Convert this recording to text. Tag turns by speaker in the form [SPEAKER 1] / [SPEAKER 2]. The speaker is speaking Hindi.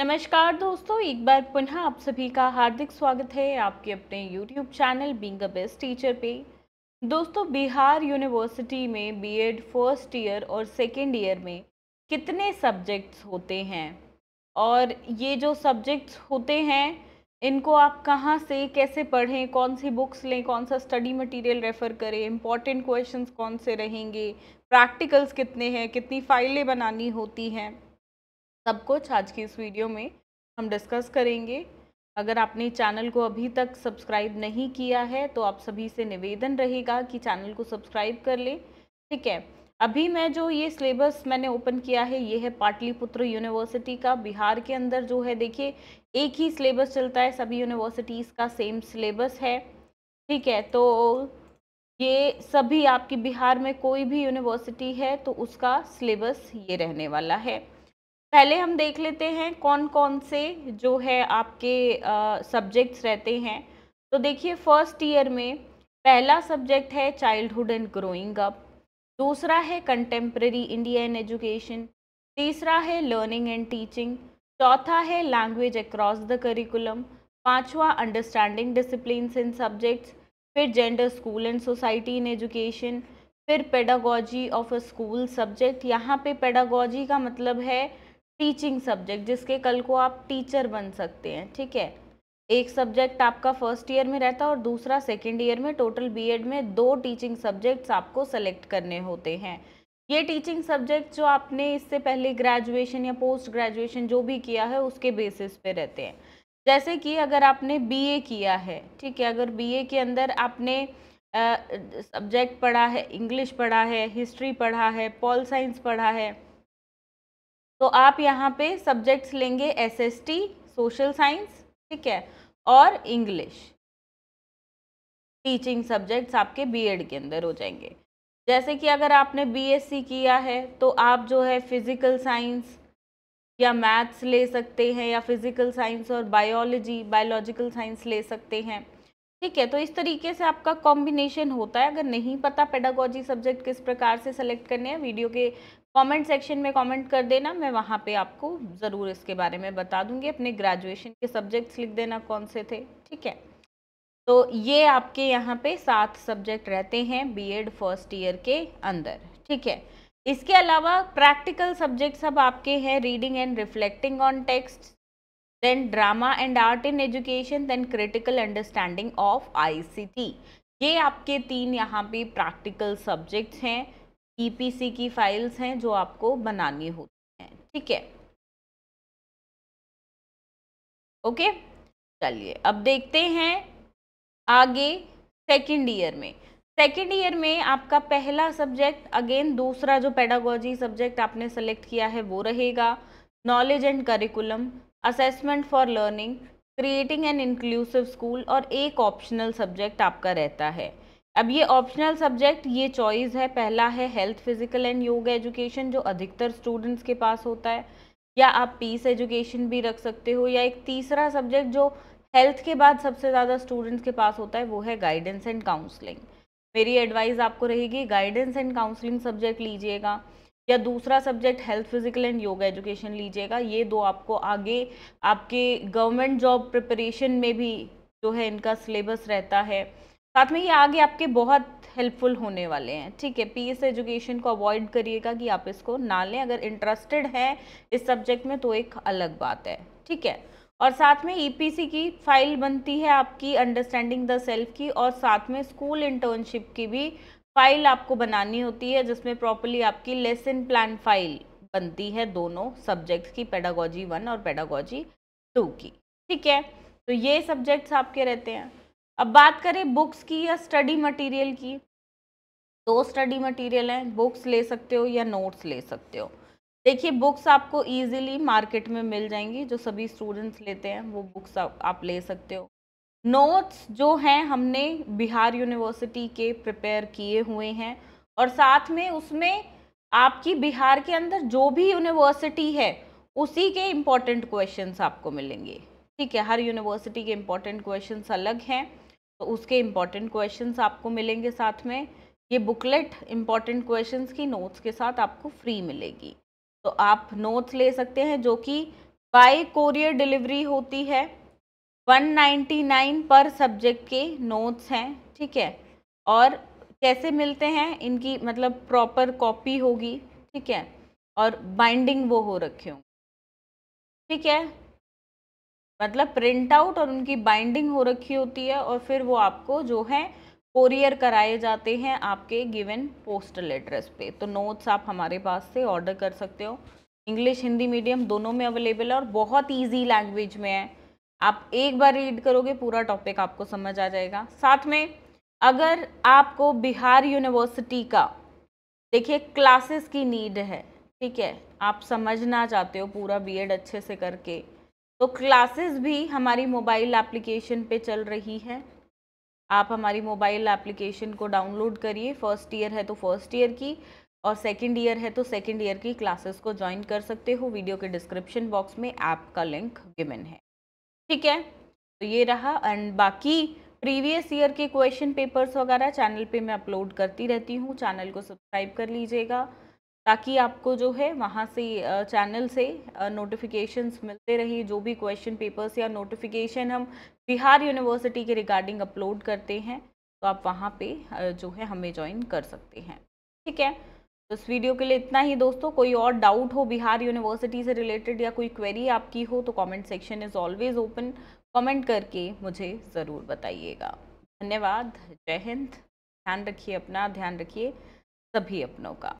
[SPEAKER 1] नमस्कार दोस्तों एक बार पुनः आप सभी का हार्दिक स्वागत है आपके अपने YouTube channel being a best teacher पे दोस्तों बिहार यूनिवर्सिटी में बीएड फर्स्ट ईयर और सेकेंड ईयर में कितने सब्जेक्ट्स होते हैं और ये जो सब्जेक्ट्स होते हैं इनको आप कहाँ से कैसे पढ़ें कौन सी बुक्स लें कौन सा स्टडी मटेरियल रेफ़र करें इम्पॉर्टेंट क्वेश्चंस कौन से रहेंगे प्रैक्टिकल्स कितने हैं कितनी फाइलें बनानी होती हैं सब कुछ आज की इस वीडियो में हम डिस्कस करेंगे अगर आपने चैनल को अभी तक सब्सक्राइब नहीं किया है तो आप सभी से निवेदन रहेगा कि चैनल को सब्सक्राइब कर लें ठीक है अभी मैं जो ये सिलेबस मैंने ओपन किया है ये है पाटलिपुत्र यूनिवर्सिटी का बिहार के अंदर जो है देखिए एक ही सिलेबस चलता है सभी यूनिवर्सिटीज़ का सेम सिलेबस है ठीक है तो ये सभी आपकी बिहार में कोई भी यूनिवर्सिटी है तो उसका सिलेबस ये रहने वाला है पहले हम देख लेते हैं कौन कौन से जो है आपके सब्जेक्ट्स रहते हैं तो देखिए फर्स्ट ईयर में पहला सब्जेक्ट है चाइल्डहुड एंड ग्रोइंग अप दूसरा है कंटेम्प्रेरी इंडिया एंड एजुकेशन तीसरा है लर्निंग एंड टीचिंग चौथा है लैंग्वेज अक्रॉस द करिकुलम पांचवा अंडरस्टैंडिंग डिसिप्लिन इन सब्जेक्ट्स फिर gender school and society in education फिर pedagogy of a school subject यहाँ पे पेडागोजी का मतलब है टीचिंग सब्जेक्ट जिसके कल को आप टीचर बन सकते हैं ठीक है एक सब्जेक्ट आपका फर्स्ट ईयर में रहता है और दूसरा सेकेंड ईयर में टोटल बीएड में दो टीचिंग सब्जेक्ट्स आपको सेलेक्ट करने होते हैं ये टीचिंग सब्जेक्ट जो आपने इससे पहले ग्रेजुएशन या पोस्ट ग्रेजुएशन जो भी किया है उसके बेसिस पे रहते हैं जैसे कि अगर आपने बीए किया है ठीक है अगर बीए के अंदर आपने सब्जेक्ट पढ़ा है इंग्लिश पढ़ा है हिस्ट्री पढ़ा है पॉल साइंस पढ़ा है तो आप यहाँ पे सब्जेक्ट्स लेंगे एसएसटी सोशल साइंस ठीक है और इंग्लिश टीचिंग सब्जेक्ट्स आपके बीएड के अंदर हो जाएंगे जैसे कि अगर आपने बीएससी किया है तो आप जो है फिज़िकल साइंस या मैथ्स ले सकते हैं या फिज़िकल साइंस और बायोलॉजी बायोलॉजिकल साइंस ले सकते हैं ठीक है तो इस तरीके से आपका कॉम्बिनेशन होता है अगर नहीं पता पेडागोजी सब्जेक्ट किस प्रकार से सेलेक्ट करने हैं वीडियो के कमेंट सेक्शन में कमेंट कर देना मैं वहाँ पे आपको ज़रूर इसके बारे में बता दूंगी अपने ग्रेजुएशन के सब्जेक्ट्स लिख देना कौन से थे ठीक है तो ये आपके यहाँ पे सात सब्जेक्ट रहते हैं बीएड फर्स्ट ईयर के अंदर ठीक है इसके अलावा प्रैक्टिकल सब्जेक्ट सब आपके हैं reading and reflecting on text then drama and art in education then critical understanding of I ये आपके तीन यहाँ पे प्रैक्टिकल सब्जेक्ट्स हैं ईपीसी e की फाइल्स हैं जो आपको बनानी होती हैं ठीक है ओके चलिए अब देखते हैं आगे सेकंड ईयर में सेकेंड ईयर में आपका पहला सब्जेक्ट अगेन दूसरा जो पेडागोजी सब्जेक्ट आपने सेलेक्ट किया है वो रहेगा knowledge and curriculum assessment for learning creating an inclusive school और एक ऑप्शनल सब्जेक्ट आपका रहता है अब ये ऑप्शनल सब्जेक्ट ये चॉइस है पहला है health physical and yoga education जो अधिकतर स्टूडेंट्स के पास होता है या आप पीस एजुकेशन भी रख सकते हो या एक तीसरा सब्जेक्ट जो हेल्थ के बाद सबसे ज़्यादा स्टूडेंट्स के पास होता है वो है गाइडेंस एंड काउंसलिंग मेरी एडवाइस आपको रहेगी गाइडेंस एंड काउंसलिंग सब्जेक्ट लीजिएगा या दूसरा subject health physical and yoga education लीजिएगा ये दो आपको आगे आपके गवर्नमेंट जॉब प्रिपरेशन में भी जो है इनका सिलेबस रहता है साथ में ये आगे आपके बहुत हेल्पफुल होने वाले हैं ठीक है पी एस एजुकेशन को अवॉइड करिएगा कि आप इसको ना लें अगर इंटरेस्टेड है इस सब्जेक्ट में तो एक अलग बात है ठीक है और साथ में ईपीसी e की फाइल बनती है आपकी अंडरस्टैंडिंग द सेल्फ की और साथ में स्कूल इंटर्नशिप की भी फाइल आपको बनानी होती है जिसमें प्रॉपरली आपकी लेसन प्लान फाइल बनती है दोनों सब्जेक्ट्स की पेडागोजी वन और पेडागोजी टू की ठीक है तो ये सब्जेक्ट्स आपके रहते हैं अब बात करें बुक्स की या स्टडी मटेरियल की दो स्टडी मटेरियल हैं बुक्स ले सकते हो या नोट्स ले सकते हो देखिए बुक्स आपको इजीली मार्केट में मिल जाएंगी जो सभी स्टूडेंट्स लेते हैं वो बुक्स आप, आप ले सकते हो नोट्स जो हैं हमने बिहार यूनिवर्सिटी के प्रिपेयर किए हुए हैं और साथ में उसमें आपकी बिहार के अंदर जो भी यूनिवर्सिटी है उसी के इम्पॉर्टेंट क्वेश्चंस आपको मिलेंगे ठीक है हर यूनिवर्सिटी के इम्पॉर्टेंट क्वेश्चंस अलग हैं तो उसके इम्पॉर्टेंट क्वेश्चंस आपको मिलेंगे साथ में ये बुकलेट इम्पॉर्टेंट क्वेश्चंस की नोट्स के साथ आपको फ्री मिलेगी तो आप नोट्स ले सकते हैं जो कि बाई कोरियर डिलीवरी होती है 199 पर सब्जेक्ट के नोट्स हैं ठीक है और कैसे मिलते हैं इनकी मतलब प्रॉपर कॉपी होगी ठीक है और बाइंडिंग वो हो रखे होंगे ठीक है मतलब प्रिंट आउट और उनकी बाइंडिंग हो रखी होती है और फिर वो आपको जो है कोरियर कराए जाते हैं आपके गिवन पोस्टल एड्रेस पे तो नोट्स आप हमारे पास से ऑर्डर कर सकते हो इंग्लिश हिंदी मीडियम दोनों में अवेलेबल है और बहुत ईजी लैंग्वेज में है आप एक बार रीड करोगे पूरा टॉपिक आपको समझ आ जाएगा साथ में अगर आपको बिहार यूनिवर्सिटी का देखिए क्लासेस की नीड है ठीक है आप समझना चाहते हो पूरा बीएड अच्छे से करके तो क्लासेस भी हमारी मोबाइल एप्लीकेशन पे चल रही है आप हमारी मोबाइल एप्लीकेशन को डाउनलोड करिए फर्स्ट ईयर है तो फर्स्ट ईयर की और सेकेंड ईयर है तो सेकेंड ईयर की क्लासेस को ज्वाइन कर सकते हो वीडियो के डिस्क्रिप्शन बॉक्स में ऐप का लिंक गिवन है ठीक है तो ये रहा एंड बाकी प्रीवियस ईयर के क्वेश्चन पेपर्स वगैरह चैनल पे मैं अपलोड करती रहती हूँ चैनल को सब्सक्राइब कर लीजिएगा ताकि आपको जो है वहाँ से चैनल से नोटिफिकेशंस मिलते रहे जो भी क्वेश्चन पेपर्स या नोटिफिकेशन हम बिहार यूनिवर्सिटी के रिगार्डिंग अपलोड करते हैं तो आप वहाँ पे जो है हमें ज्वाइन कर सकते हैं ठीक है तो इस वीडियो के लिए इतना ही दोस्तों कोई और डाउट हो बिहार यूनिवर्सिटी से रिलेटेड या कोई क्वेरी आपकी हो तो comment section is always open comment करके मुझे ज़रूर बताइएगा धन्यवाद जय हिंद ध्यान रखिए अपना ध्यान रखिए सभी अपनों का